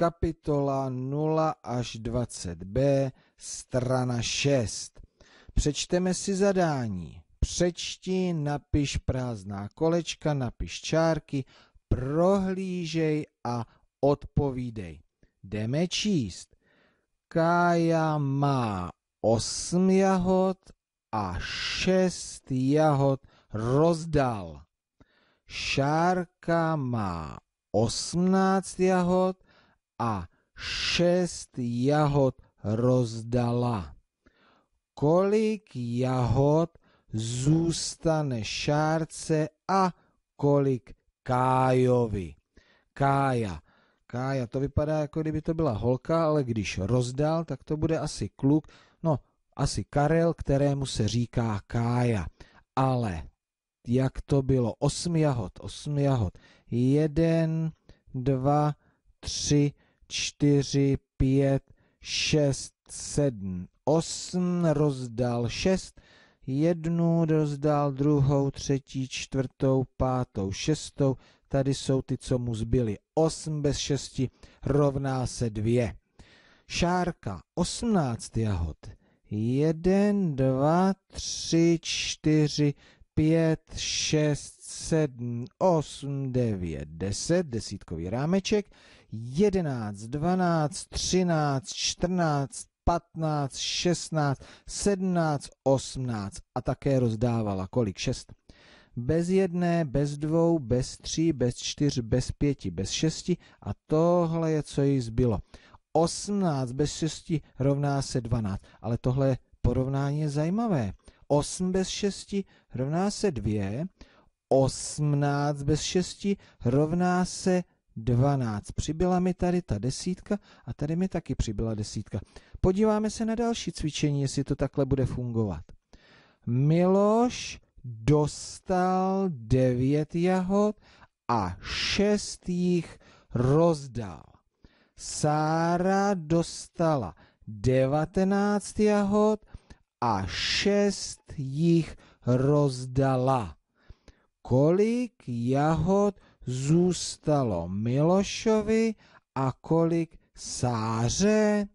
kapitola 0 až 20b, strana 6. Přečteme si zadání. Přečti, napiš prázdná kolečka, napiš čárky, prohlížej a odpovídej. Jdeme číst. Kája má osm jahod a šest jahod rozdal. Šárka má osmnáct jahod a šest jahod rozdala. Kolik jahod zůstane Šárce a kolik Kájovi? Kája. Kája, to vypadá jako kdyby to byla holka, ale když rozdal, tak to bude asi kluk, no asi Karel, kterému se říká Kája. Ale jak to bylo? Osm jahod, osm jahod. Jeden, dva, tři, čtyři, pět, šest, sedm, osm, rozdal šest, jednu, rozdal druhou, třetí, čtvrtou, pátou, šestou, tady jsou ty, co mu zbyly. Osm bez šesti rovná se dvě. Šárka, osmnáct jahod. Jeden, dva, tři, čtyři, pět, šest, sedm, osm, devět, deset, desítkový rámeček. 11, 12, 13, 14, 15, 16, 17, 18 a také rozdávala. Kolik? 6. Bez jedné, bez dvou, bez tří, bez čtyř, bez pěti, bez šesti a tohle je, co jí zbylo. 18 bez 6 rovná se 12, ale tohle porovnání je zajímavé. 8 bez 6 rovná se 2, 18 bez 6 rovná se 12. Přibyla mi tady ta desítka a tady mi taky přibyla desítka. Podíváme se na další cvičení, jestli to takhle bude fungovat. Miloš dostal devět jahod a šest jich rozdal. Sára dostala devatenáct jahod a šest jich rozdala. Kolik jahod zůstalo Milošovi a kolik Sáře?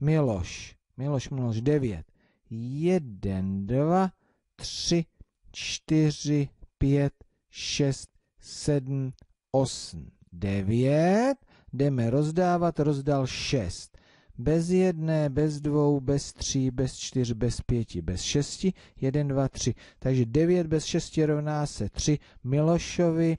Miloš, Miloš, Miloš, devět. Jeden, dva, tři, čtyři, pět, šest, sedm, osm, devět. Jdeme rozdávat, rozdal šest. Bez jedné, bez dvou, bez tří, bez čtyř, bez pěti, bez šesti, jeden, dva, tři. Takže devět bez šesti rovná se tři. Milošovi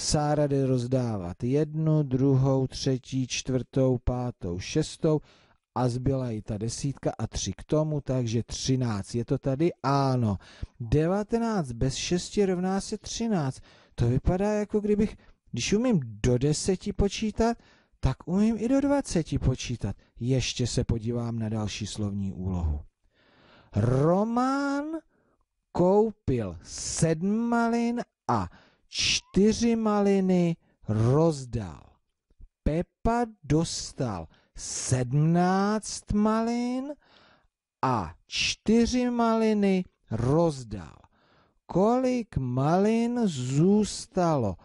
Sára jde rozdávat jednu, druhou, třetí, čtvrtou, pátou, šestou a zbyla i ta desítka a tři k tomu, takže třináct. Je to tady? Ano. Devatenáct bez šesti rovná se třináct. To vypadá jako kdybych, když umím do deseti počítat, tak umím i do dvaceti počítat. Ještě se podívám na další slovní úlohu. Román koupil sedm malin a čtyři maliny rozdal. Pepa dostal sedmnáct malin a čtyři maliny rozdal. Kolik malin zůstalo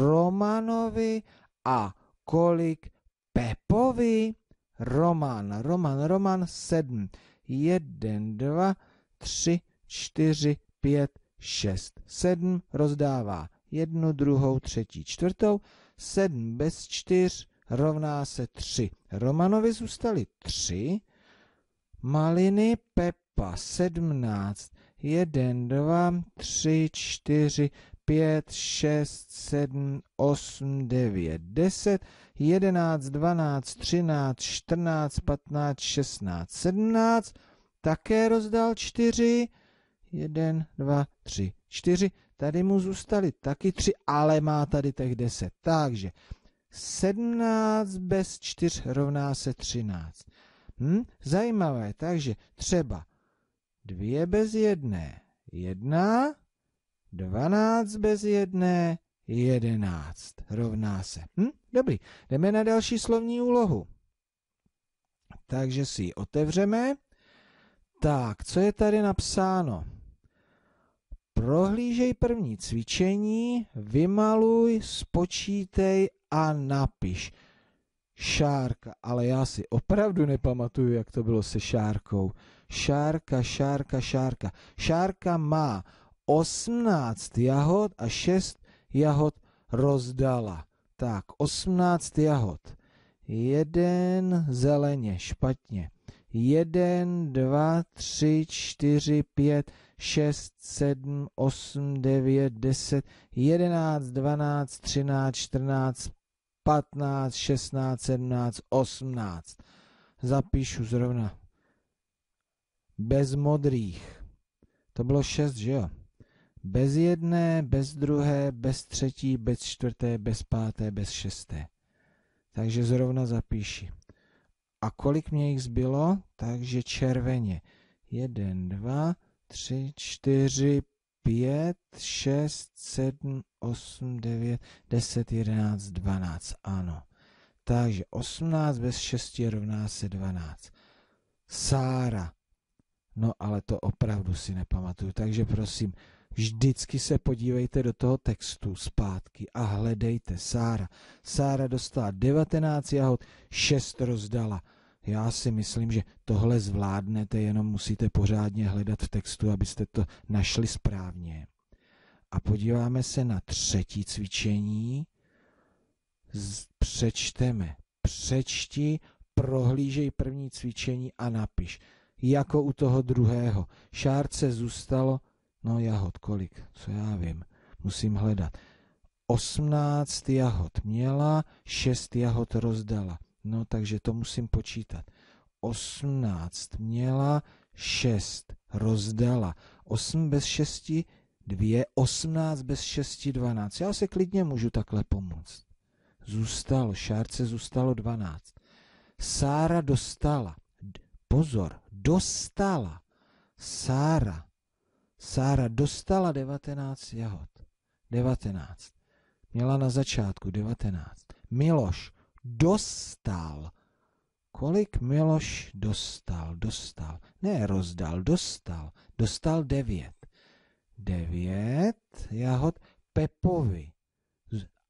Romanovi a kolik Pepovi? Roman, Roman, Roman, sedm. Jeden, dva, tři, čtyři, pět, šest, sedm. Rozdává jednu, druhou, třetí, čtvrtou, sedm bez čtyř rovná se tři. Romanovi zůstaly tři, maliny Pepa sedmnáct, jeden, dva, tři, čtyři, pět, šest, sedm, osm, devět, deset, jedenáct, dvanáct, třináct, čtrnáct, patnáct, šestnáct, sedmnáct, také rozdal čtyři, jeden, dva, tři, čtyři, Tady mu zůstaly taky tři, ale má tady těch deset. Takže 17 bez 4 rovná se 13. Hm? Zajímavé, takže třeba 2 bez 1, 1, 12 bez 1, 11 rovná se. Hm? Dobrý, jdeme na další slovní úlohu. Takže si ji otevřeme. Tak, co je tady napsáno? Prohlížej první cvičení, vymaluj, spočítej a napiš. Šárka, ale já si opravdu nepamatuju, jak to bylo se šárkou. Šárka, šárka, šárka. Šárka má 18 jahod a 6 jahod rozdala. Tak, 18 jahod. Jeden zeleně, špatně. Jeden, dva, tři, čtyři, pět, 6, 7, 8, 9, 10, 11, 12, 13, 14, 15, 16, 17, 18. Zapíšu zrovna. Bez modrých. To bylo 6, že jo? Bez jedné, bez druhé, bez třetí, bez čtvrté, bez páté, bez šesté. Takže zrovna zapíši. A kolik mě jich zbylo? Takže červeně. 1, 2, tři, čtyři, pět, šest, sedm, osm, devět, deset, jedenáct, dvanáct. Ano. Takže 18 bez 6 rovná se 12. Sára. No ale to opravdu si nepamatuju. Takže prosím, vždycky se podívejte do toho textu zpátky a hledejte Sára. Sára dostala 19 jahod, 6 rozdala. Já si myslím, že tohle zvládnete, jenom musíte pořádně hledat v textu, abyste to našli správně. A podíváme se na třetí cvičení. Přečteme. Přečti, prohlížej první cvičení a napiš. Jako u toho druhého. Šárce zůstalo, no jahod, kolik, co já vím, musím hledat. 18 jahod měla, 6 jahod rozdala. No takže to musím počítat. 18 měla 6, rozdala. 8 bez 6, 2, 18 bez 6, 12. Já se klidně můžu takhle pomoct. Zůstalo, šárce zůstalo 12. Sára dostala, pozor, dostala. Sára, Sára dostala 19 jahod. 19. Měla na začátku 19. Miloš dostal. Kolik Miloš dostal? Dostal. Ne, rozdal, dostal. Dostal devět. Devět jahod Pepovi.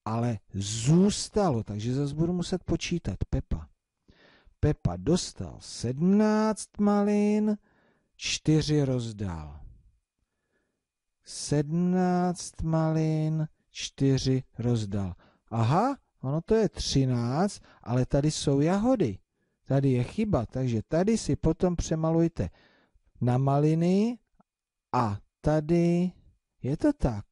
Ale zůstalo, takže zase budu muset počítat. Pepa. Pepa dostal sedmnáct malin, čtyři rozdal. Sedmnáct malin, čtyři rozdal. Aha, ono to je 13, ale tady jsou jahody. Tady je chyba, takže tady si potom přemalujte na maliny a tady je to tak.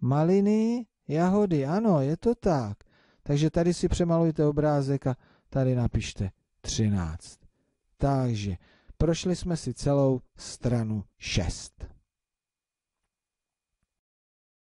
Maliny, jahody, ano, je to tak. Takže tady si přemalujte obrázek a tady napište 13. Takže prošli jsme si celou stranu 6.